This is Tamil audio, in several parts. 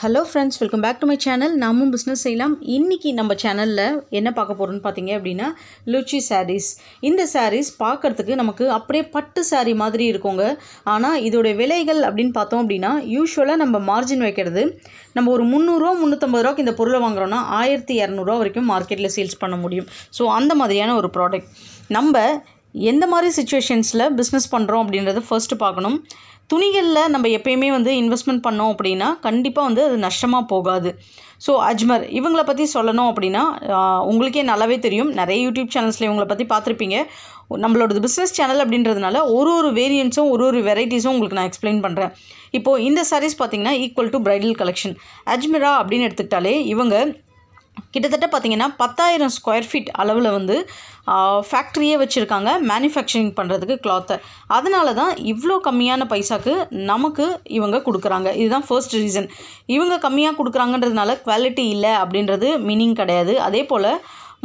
hello friends welcome back to my channel நாமும் பிஸ்னஸ் செய்யலாம் இன்றைக்கி நம்ம சேனலில் என்ன பார்க்க போகிறோம்னு பார்த்தீங்க அப்படின்னா லுச்சி சாரீஸ் இந்த சாரீஸ் பார்க்குறதுக்கு நமக்கு அப்படியே பட்டு சாரீ மாதிரி இருக்குங்க ஆனால் இதோடைய விலைகள் அப்படின்னு பார்த்தோம் அப்படின்னா யூஸ்வலாக நம்ம மார்ஜின் வைக்கிறது நம்ம ஒரு முந்நூறுரூவா முந்நூற்றம்பது ரூபாய்க்கு இந்த பொருளை வாங்குகிறோன்னா ஆயிரத்தி இரநூறுவா வரைக்கும் மார்க்கெட்டில் சேல்ஸ் பண்ண முடியும் ஸோ அந்த மாதிரியான ஒரு ப்ராடக்ட் நம்ம எந்த மாதிரி சுச்சுவேஷன்ஸில் பிஸ்னஸ் பண்ணுறோம் அப்படின்றத ஃபர்ஸ்ட்டு பார்க்கணும் துணிகளில் நம்ம எப்பயுமே வந்து இன்வெஸ்ட்மெண்ட் பண்ணோம் அப்படின்னா கண்டிப்பாக வந்து அது நஷ்டமாக போகாது ஸோ அஜ்மர் இவங்கள பற்றி சொல்லணும் அப்படின்னா உங்களுக்கே நல்லாவே தெரியும் நிறைய யூடியூப் சேனல்ஸில் இவங்களை பற்றி பார்த்துருப்பீங்க நம்மளோட பிஸ்னஸ் சேனல் அப்படின்றதுனால ஒரு ஒரு வேரியன்ட்ஸும் ஒரு ஒரு வெரைட்டிஸும் உங்களுக்கு நான் எக்ஸ்பிளைன் பண்ணுறேன் இப்போது இந்த சாரீஸ் பார்த்தீங்கன்னா equal to bridal collection Ajmira அப்படின்னு எடுத்துக்கிட்டாலே இவங்க கிட்டத்தட்ட பார்த்திங்கன்னா பத்தாயிரம் ஸ்கொயர் ஃபீட் அளவில் வந்து ஃபேக்ட்ரியே வச்சுருக்காங்க மேனுஃபேக்சரிங் பண்ணுறதுக்கு கிளாத்தை அதனால தான் இவ்வளோ கம்மியான பைசாக்கு நமக்கு இவங்க கொடுக்குறாங்க இதுதான் ஃபர்ஸ்ட் ரீசன் இவங்க கம்மியாக கொடுக்குறாங்கன்றதுனால குவாலிட்டி இல்லை அப்படின்றது மீனிங் கிடையாது அதே போல்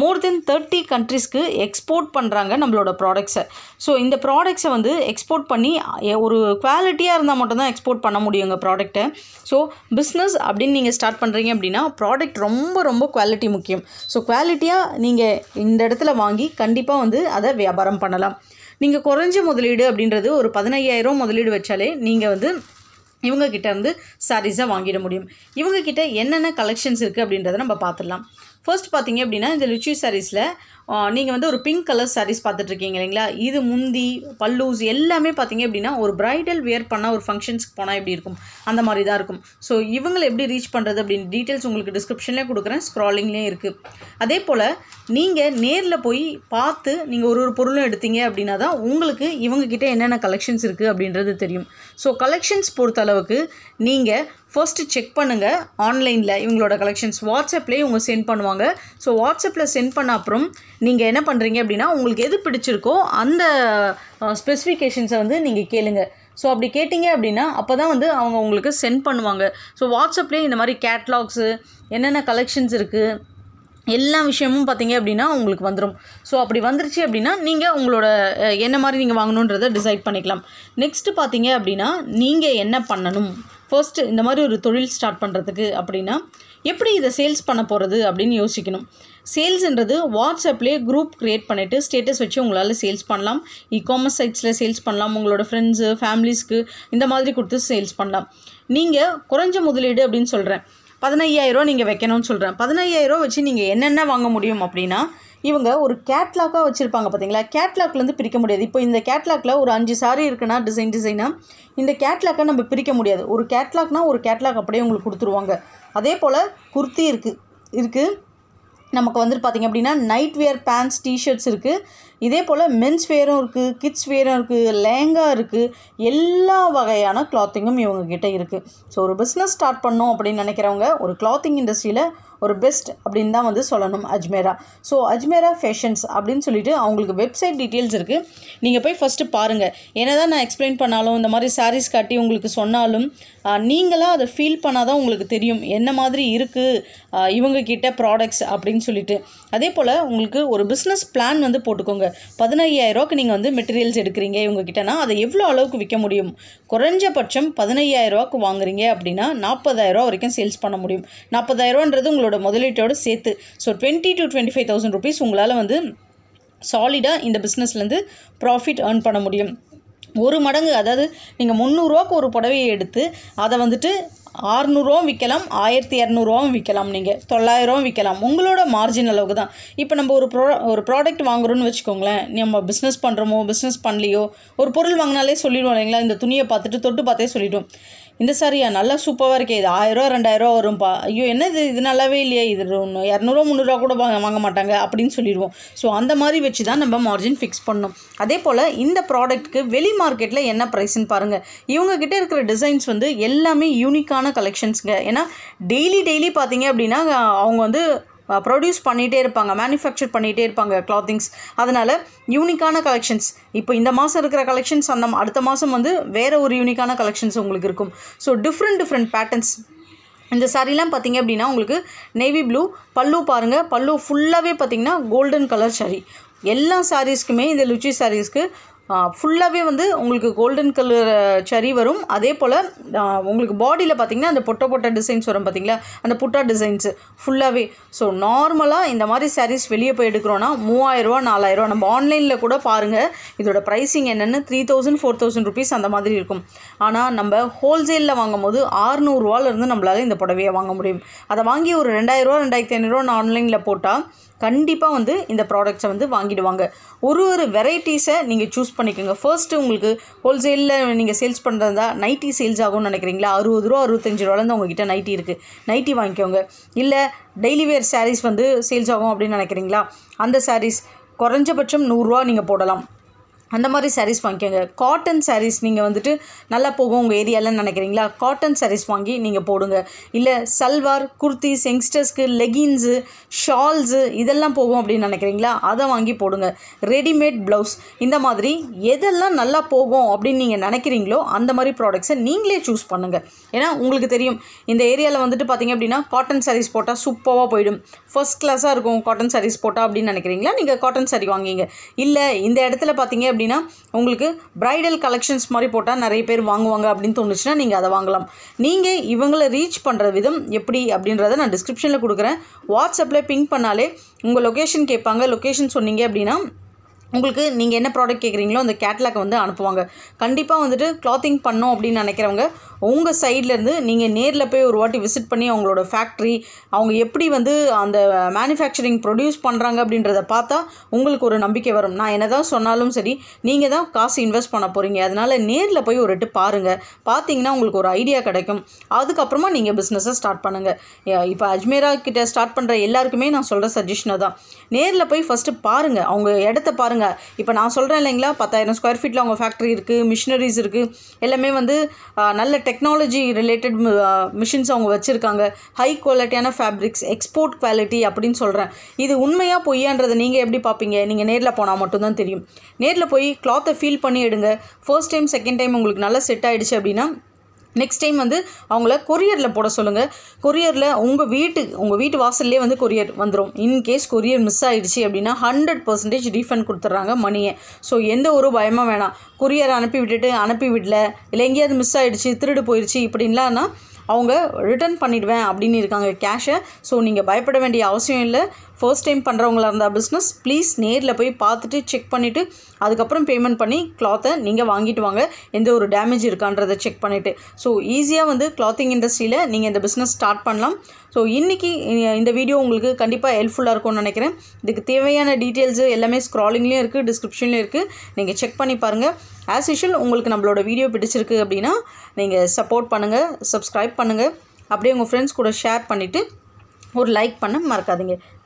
மோர் தென் தேர்ட்டி கண்ட்ரிஸ்க்கு எக்ஸ்போர்ட் பண்ணுறாங்க நம்மளோட ப்ராடக்ட்ஸை ஸோ இந்த ப்ராடக்ட்ஸை வந்து எக்ஸ்போர்ட் பண்ணி ஒரு குவாலிட்டியாக இருந்தால் மட்டும்தான் எக்ஸ்போர்ட் பண்ண முடியும் உங்கள் ப்ராடக்ட்டை ஸோ பிஸ்னஸ் அப்படின்னு நீங்கள் ஸ்டார்ட் பண்ணுறீங்க அப்படின்னா ப்ராடக்ட் ரொம்ப ரொம்ப குவாலிட்டி முக்கியம் ஸோ குவாலிட்டியாக நீங்கள் இந்த இடத்துல வாங்கி கண்டிப்பாக வந்து அதை வியாபாரம் பண்ணலாம் நீங்கள் குறைஞ்ச முதலீடு அப்படின்றது ஒரு பதினையாயிரம் முதலீடு வச்சாலே நீங்கள் வந்து இவங்கக்கிட்ட இருந்து சாரீஸை வாங்கிட முடியும் இவங்கக்கிட்ட என்னென்ன கலெக்ஷன்ஸ் இருக்குது அப்படின்றத நம்ம பார்த்துடலாம் ஃபர்ஸ்ட் பார்த்தீங்க அப்படின்னா இந்த லிச்சி சாரீஸில் நீங்கள் வந்து ஒரு பிங்க் கலர் சாரீஸ் பார்த்துட்ருக்கீங்க இல்லைங்களா இது முந்தி பல்லூஸ் எல்லாமே பார்த்தீங்க அப்படின்னா ஒரு ப்ரைடல் வியர் பண்ணால் ஒரு ஃபங்க்ஷன்ஸ்க்கு போனால் எப்படி இருக்கும் அந்த மாதிரி தான் இருக்கும் ஸோ இவங்களை எப்படி ரீச் பண்ணுறது அப்படின்னு டீட்டெயில்ஸ் உங்களுக்கு டிஸ்கிரிப்ஷன்லேயே கொடுக்குறேன் ஸ்க்ராலிங்லேயும் இருக்குது அதே போல் நீங்கள் நேரில் போய் பார்த்து நீங்கள் ஒரு ஒரு பொருளும் எடுத்தீங்க அப்படின்னா தான் உங்களுக்கு இவங்கக்கிட்ட என்னென்ன கலெக்ஷன்ஸ் இருக்குது அப்படின்றது தெரியும் ஸோ கலெக்ஷன்ஸ் பொறுத்தளவுக்கு நீங்கள் ஃபஸ்ட்டு செக் பண்ணுங்கள் ஆன்லைனில் இவங்களோட கலெக்ஷன்ஸ் வாட்ஸ்அப்லேயே இவங்க சென்ட் பண்ணுவாங்க ஸோ வாட்ஸ்அப்பில் சென்ட் பண்ண அப்புறம் நீங்கள் என்ன பண்ணுறீங்க அப்படின்னா உங்களுக்கு எது பிடிச்சிருக்கோ அந்த ஸ்பெசிஃபிகேஷன்ஸை வந்து நீங்கள் கேளுங்கள் ஸோ அப்படி கேட்டிங்க அப்படின்னா அப்போ தான் வந்து அவங்க உங்களுக்கு சென்ட் பண்ணுவாங்க ஸோ வாட்ஸ்அப்லேயே இந்த மாதிரி கேட்லாக்ஸு என்னென்ன கலெக்ஷன்ஸ் இருக்குது எல்லா விஷயமும் பார்த்தீங்க அப்படின்னா உங்களுக்கு வந்துடும் ஸோ அப்படி வந்துருச்சு அப்படின்னா நீங்கள் உங்களோட என்ன மாதிரி நீங்கள் வாங்கணுன்றதை டிசைட் பண்ணிக்கலாம் நெக்ஸ்ட்டு பார்த்தீங்க அப்படின்னா நீங்கள் என்ன பண்ணணும் ஃபர்ஸ்ட்டு இந்த மாதிரி ஒரு தொழில் ஸ்டார்ட் பண்ணுறதுக்கு அப்படின்னா எப்படி இதை சேல்ஸ் பண்ண போகிறது அப்படின்னு யோசிக்கணும் சேல்ஸ்ன்றது வாட்ஸ்அப்லேயே குரூப் க்ரியேட் பண்ணிவிட்டு ஸ்டேட்டஸ் வச்சு உங்களால் சேல்ஸ் பண்ணலாம் இ காமர்ஸ் சைட்ஸில் சேல்ஸ் பண்ணலாம் உங்களோட ஃப்ரெண்ட்ஸு ஃபேமிலிஸ்க்கு இந்த மாதிரி கொடுத்து சேல்ஸ் பண்ணலாம் நீங்கள் குறைஞ்ச முதலீடு அப்படின்னு சொல்கிறேன் பதினையாயிரம் நீங்கள் வைக்கணும்னு சொல்கிறேன் பதினையாயிரம் வச்சு நீங்கள் என்னென்ன வாங்க முடியும் அப்படின்னா இவங்க ஒரு கேட்லாக்காக வச்சுருப்பாங்க பார்த்தீங்களா கேட்லாக்லேருந்து பிரிக்க முடியாது இப்போ இந்த கேட்லாக்கில் ஒரு அஞ்சு சாரி இருக்குன்னா டிசைன் டிசைனாக இந்த கேட்லாக்கை நம்ம பிரிக்க முடியாது ஒரு கேட்லாக்னால் ஒரு கேட்லாக் அப்படியே உங்களுக்கு கொடுத்துருவாங்க அதே போல் குர்த்தி இருக்குது இருக்குது நமக்கு வந்துட்டு பார்த்திங்க அப்படின்னா நைட் வேர் பேண்ட்ஸ் டிஷர்ட்ஸ் இருக்குது இதே போல் மென்ஸ் வேரும் இருக்குது கிட்ஸ் வேரும் இருக்குது லேங்கா இருக்குது எல்லா வகையான கிளாத்திங்கும் இவங்கக்கிட்ட இருக்குது ஸோ ஒரு பிஸ்னஸ் ஸ்டார்ட் பண்ணோம் அப்படின்னு நினைக்கிறவங்க ஒரு கிளாத்திங் இண்டஸ்ட்ரியில் ஒரு பெஸ்ட் அப்படின்னு தான் வந்து சொல்லணும் அஜ்மேரா ஸோ அஜ்மேரா ஃபேஷன்ஸ் அப்படின்னு சொல்லிட்டு அவங்களுக்கு வெப்சைட் டீட்டெயில்ஸ் இருக்குது நீங்கள் போய் ஃபஸ்ட்டு பாருங்கள் என்ன தான் நான் எக்ஸ்பிளைன் பண்ணாலும் இந்த மாதிரி சாரீஸ் காட்டி உங்களுக்கு சொன்னாலும் நீங்களாக அதை ஃபீல் பண்ணால் தான் உங்களுக்கு தெரியும் என்ன மாதிரி இருக்குது இவங்கக்கிட்ட ப்ராடக்ட்ஸ் அப்படின்னு சொல்லிட்டு அதே போல் உங்களுக்கு ஒரு பிஸ்னஸ் பிளான் வந்து போட்டுக்கோங்க பதினையாயிரரூவாக்கு நீங்கள் வந்து மெட்டீரியல்ஸ் எடுக்கிறீங்க இவங்கக்கிட்டனா அதை எவ்வளோ அளவுக்கு விற்க முடியும் குறைஞ்சபட்சம் பதினையாயிரரூவாக்கு வாங்குறீங்க அப்படின்னா நாற்பதாயிரரூவா வரைக்கும் சேல்ஸ் பண்ண முடியும் நாற்பதாயிரரூவான்றது உங்களோட உங்களோட முதலீட்டோடு சேர்த்து so twenty two twenty five thousand rupees உங்களால் வந்து சாலிடாக இந்த பிஸ்னஸ்லேருந்து ப்ராஃபிட் ஏர்ன் பண்ண முடியும் ஒரு மடங்கு அதாவது நீங்கள் முந்நூறுவாக்கு ஒரு புடவையை எடுத்து அதை வந்துட்டு ஆறுநூறுவாவும் விற்கலாம் ஆயிரத்தி இரநூறுவாவும் விற்கலாம் நீங்கள் தொள்ளாயிரரூவாவும் விற்கலாம் உங்களோட மார்ஜின் அளவுக்கு தான் இப்போ நம்ம ஒரு ப்ரோ ஒரு ப்ராடக்ட் வாங்குறோன்னு வச்சுக்கோங்களேன் நம்ம பிஸ்னஸ் பண்ணுறோமோ பிஸ்னஸ் பண்ணலையோ ஒரு பொருள் வாங்கினாலே சொல்லிடுவோம் இல்லைங்களா இந்த துணியை பார்த்துட்டு தொட்டு பார்த்தே சொல்லிவிடும் இந்த சாரியா நல்லா சூப்பராக இருக்கே இது ஆயிரரூவா ரெண்டாயிரரூவா வரும்ப்பா ஐயோ என்ன இது நல்லாவே இல்லையா இது ஒன்று இரநூறுவா முந்நூறுரூவா கூட வாங்க மாட்டாங்க அப்படின்னு சொல்லிடுவோம் ஸோ அந்த மாதிரி வச்சு தான் நம்ம மார்ஜின் ஃபிக்ஸ் பண்ணணும் அதே போல் இந்த ப்ராடக்ட்க்கு வெளி மார்க்கெட்டில் என்ன ப்ரைஸ்ன்னு பாருங்கள் இவங்கக்கிட்ட இருக்கிற டிசைன்ஸ் வந்து எல்லாமே யூனிக்கான கலெக்ஷன்ஸுங்க ஏன்னா டெய்லி டெய்லி பார்த்தீங்க அப்படின்னா அவங்க வந்து ப்ரொடியூஸ் பண்ணிகிட்டே இருப்பாங்க மேனுஃபேக்சர் பண்ணிகிட்டே இருப்பாங்க கிளாத்திங்ஸ் அதனால் யூனிக்கான கலெக்ஷன்ஸ் இப்போ இந்த மாதம் இருக்கிற கலெக்ஷன்ஸ் அந்த அடுத்த மாதம் வந்து வேறு ஒரு யூனிக்கான கலெக்ஷன்ஸ் உங்களுக்கு இருக்கும் ஸோ டிஃப்ரெண்ட் டிஃப்ரெண்ட் பேட்டர்ன்ஸ் இந்த சாரிலாம் பார்த்திங்க அப்படின்னா உங்களுக்கு நேவி ப்ளூ பல்லு பாருங்கள் பல்லு ஃபுல்லாகவே பார்த்திங்கன்னா கோல்டன் கலர் சாரி எல்லா சாரீஸ்க்குமே இந்த லுச்சி சாரீஸ்க்கு ஃபுல்லாகவே வந்து உங்களுக்கு கோல்டன் கலர் சரி வரும் அதே போல் உங்களுக்கு பாடியில் பார்த்திங்கன்னா அந்த பொட்டை பொட்டை டிசைன்ஸ் வரும் பார்த்திங்களா அந்த புட்டா டிசைன்ஸு ஃபுல்லாகவே ஸோ நார்மலாக இந்த மாதிரி சாரீஸ் வெளியே போய் எடுக்கிறோன்னா மூவாயிரரூவா நாலாயிரரூவா நம்ம ஆன்லைனில் கூட பாருங்கள் இதோட ப்ரைஸிங் என்னென்னு three thousand four thousand rupees அந்த மாதிரி இருக்கும் ஆனால் நம்ம ஹோல்சேலில் வாங்கும் போது ஆறுநூறுவாலேருந்து நம்மளால் இந்த புடவையை வாங்க முடியும் அதை வாங்கி ஒரு ரெண்டாயிரரூவா ரெண்டாயிரத்தி ஐநூறுரூவா நான் ஆன்லைனில் போட்டால் கண்டிப்பாக வந்து இந்த ப்ராடக்ட்ஸை வந்து வாங்கிடுவாங்க ஒரு ஒரு வெரைட்டிஸை நீங்கள் சூஸ் பண்ணி பண்ணிக்கோங்க ஃபர்ஸ்ட்டு உங்களுக்கு ஹோல்சேலில் நீங்கள் சேல்ஸ் பண்ணுறதா நைட்டி சேல்ஸ் ஆகும்னு நினைக்கிறீங்களா அறுபது ரூபா அறுபத்தஞ்சு ரூபாலேருந்து உங்ககிட்ட நைட்டி இருக்குது நைட்டி வாங்கிக்கோங்க இல்லை டெய்லி வேர் சாரீஸ் வந்து சேல்ஸ் ஆகும் அப்படின்னு நினைக்கிறீங்களா அந்த சாரீஸ் குறைஞ்சபட்சம் நூறுரூவா நீங்கள் போடலாம் அந்த மாதிரி சாரீஸ் வாங்கிக்கோங்க காட்டன் சாரீஸ் நீங்கள் வந்துட்டு நல்லா போகும் உங்கள் ஏரியாவில் நினைக்கிறீங்களா காட்டன் சாரீஸ் வாங்கி நீங்கள் போடுங்க இல்லை சல்வார் குர்த்திஸ் யங்ஸ்டர்ஸ்க்கு லெகின்ஸு ஷால்ஸு இதெல்லாம் போகும் அப்படின்னு நினைக்கிறீங்களா அதை வாங்கி போடுங்க ரெடிமேட் ப்ளவுஸ் இந்த மாதிரி எதெல்லாம் நல்லா போகும் அப்படின்னு நீங்கள் நினைக்கிறீங்களோ அந்த மாதிரி ப்ராடக்ட்ஸை நீங்களே சூஸ் பண்ணுங்கள் ஏன்னா உங்களுக்கு தெரியும் இந்த ஏரியாவில் வந்துட்டு பார்த்தீங்க அப்படின்னா காட்டன் சாரீஸ் போட்டால் சூப்பராக போயிடும் ஃபர்ஸ்ட் கிளாஸாக இருக்கும் காட்டன் சாரீஸ் போட்டால் அப்படின்னு நினைக்கிறீங்களா நீங்கள் காட்டன் சாரீ வாங்கிங்க இல்லை இந்த இடத்துல பார்த்தீங்க அப்படின்னா உங்களுக்கு ப்ரைடல் கலெக்ஷன்ஸ் மாதிரி போட்டால் நிறைய பேர் வாங்குவாங்க அப்படின்னு தோணுச்சுன்னா நீங்கள் அதை வாங்கலாம் நீங்கள் இவங்களை ரீச் பண்ணுற விதம் எப்படி அப்படின்றத நான் டிஸ்கிரிப்ஷனில் கொடுக்குறேன் வாட்ஸ்அப்பில் பிங்க் பண்ணாலே உங்கள் லொக்கேஷன் கேட்பாங்க லொக்கேஷன் சொன்னீங்க அப்படின்னா உங்களுக்கு நீங்கள் என்ன ப்ராடக்ட் கேட்குறீங்களோ அந்த கேட்லாக் வந்து அனுப்புவாங்க கண்டிப்பாக வந்துட்டு கிளாத்திங் பண்ணோம் அப்படின்னு நினைக்கிறவங்க உங்கள் சைட்லேருந்து நீங்கள் நேரில் போய் ஒரு வாட்டி விசிட் பண்ணி அவங்களோட ஃபேக்ட்ரி அவங்க எப்படி வந்து அந்த மேனுஃபேக்சரிங் ப்ரொடியூஸ் பண்ணுறாங்க அப்படின்றத பார்த்தா உங்களுக்கு ஒரு நம்பிக்கை வரும் நான் என்ன தான் சொன்னாலும் சரி நீங்கள் தான் காசு இன்வெஸ்ட் பண்ண போகிறீங்க அதனால் நேரில் போய் ஒரு எட்டு பாருங்கள் பார்த்தீங்கன்னா உங்களுக்கு ஒரு ஐடியா கிடைக்கும் அதுக்கப்புறமா நீங்கள் பிஸ்னஸை ஸ்டார்ட் பண்ணுங்கள் இப்போ அஜ்மேரா கிட்டே ஸ்டார்ட் பண்ணுற எல்லாருக்குமே நான் சொல்கிற சஜஷனை தான் நேரில் போய் ஃபஸ்ட்டு பாருங்கள் அவங்க இடத்த பாருங்கள் பாருங்க இப்போ நான் சொல்கிறேன் இல்லைங்களா பத்தாயிரம் ஸ்கொயர் ஃபீட்டில் அவங்க ஃபேக்ட்ரி இருக்குது மிஷினரிஸ் இருக்குது எல்லாமே வந்து நல்ல டெக்னாலஜி ரிலேட்டட் மிஷின்ஸ் அவங்க வச்சுருக்காங்க ஹை குவாலிட்டியான ஃபேப்ரிக்ஸ் எக்ஸ்போர்ட் குவாலிட்டி அப்படின்னு சொல்கிறேன் இது உண்மையாக பொய்யான்றதை நீங்கள் எப்படி பார்ப்பீங்க நீங்கள் நேரில் போனால் மட்டும்தான் தெரியும் நேரில் போய் கிளாத்தை ஃபீல் பண்ணி எடுங்க ஃபர்ஸ்ட் டைம் செகண்ட் டைம் உங்களுக்கு நல்லா செட் ஆகிடுச்சு அப்படின்னா நெக்ஸ்ட் டைம் வந்து அவங்கள கொரியரில் போட சொல்லுங்கள் கொரியரில் உங்கள் வீட்டு உங்கள் வீட்டு வாசல்லே வந்து கொரியர் வந்துடும் இன்கேஸ் கொரியர் மிஸ் ஆகிடுச்சு அப்படின்னா ஹண்ட்ரட் பர்சன்டேஜ் ரீஃபண்ட் கொடுத்துட்றாங்க மணியை ஸோ எந்த ஒரு பயமாக வேணாம் கொரியர் அனுப்பி விட்டுட்டு அனுப்பி விடல இல்லை எங்கேயாவது மிஸ் ஆகிடுச்சு திருடு போயிடுச்சு இப்படின்லாம்னா அவங்க ரிட்டர்ன் பண்ணிவிடுவேன் அப்படின்னு இருக்காங்க கேஷை ஸோ நீங்கள் பயப்பட வேண்டிய அவசியம் இல்லை ஃபர்ஸ்ட் டைம் பண்ணுறவங்களா இருந்தால் பிஸ்னஸ் ப்ளீஸ் நேரில் போய் பார்த்துட்டு செக் பண்ணிவிட்டு அதுக்கப்புறம் பேமெண்ட் பண்ணி கிளாத்தை நீங்கள் வாங்கிட்டு வாங்க எந்த ஒரு டேமேஜ் இருக்கான்றதை செக் பண்ணிவிட்டு ஸோ ஈஸியாக வந்து கிளாத்திங் இண்டஸ்ட்ரியில் நீங்கள் இந்த பிஸ்னஸ் ஸ்டார்ட் பண்ணலாம் ஸோ இன்றைக்கி இந்த வீடியோ உங்களுக்கு கண்டிப்பாக ஹெல்ப்ஃபுல்லாக இருக்கும்னு நினைக்கிறேன் இதுக்கு தேவையான டீட்டெயில்ஸு எல்லாமே ஸ்க்ராலிங்லேயும் இருக்குது டிஸ்கிரிப்ஷன்லேயும் இருக்குது நீங்கள் செக் பண்ணி பாருங்கள் ஆஸ் யூஷுவல் உங்களுக்கு நம்மளோட வீடியோ பிடிச்சிருக்கு அப்படின்னா நீங்கள் சப்போர்ட் பண்ணுங்கள் சப்ஸ்கிரைப் பண்ணுங்கள் அப்படியே உங்கள் ஃப்ரெண்ட்ஸ் கூட ஷேர் பண்ணிவிட்டு ஒரு லைக் பண்ண மறக்காதீங்க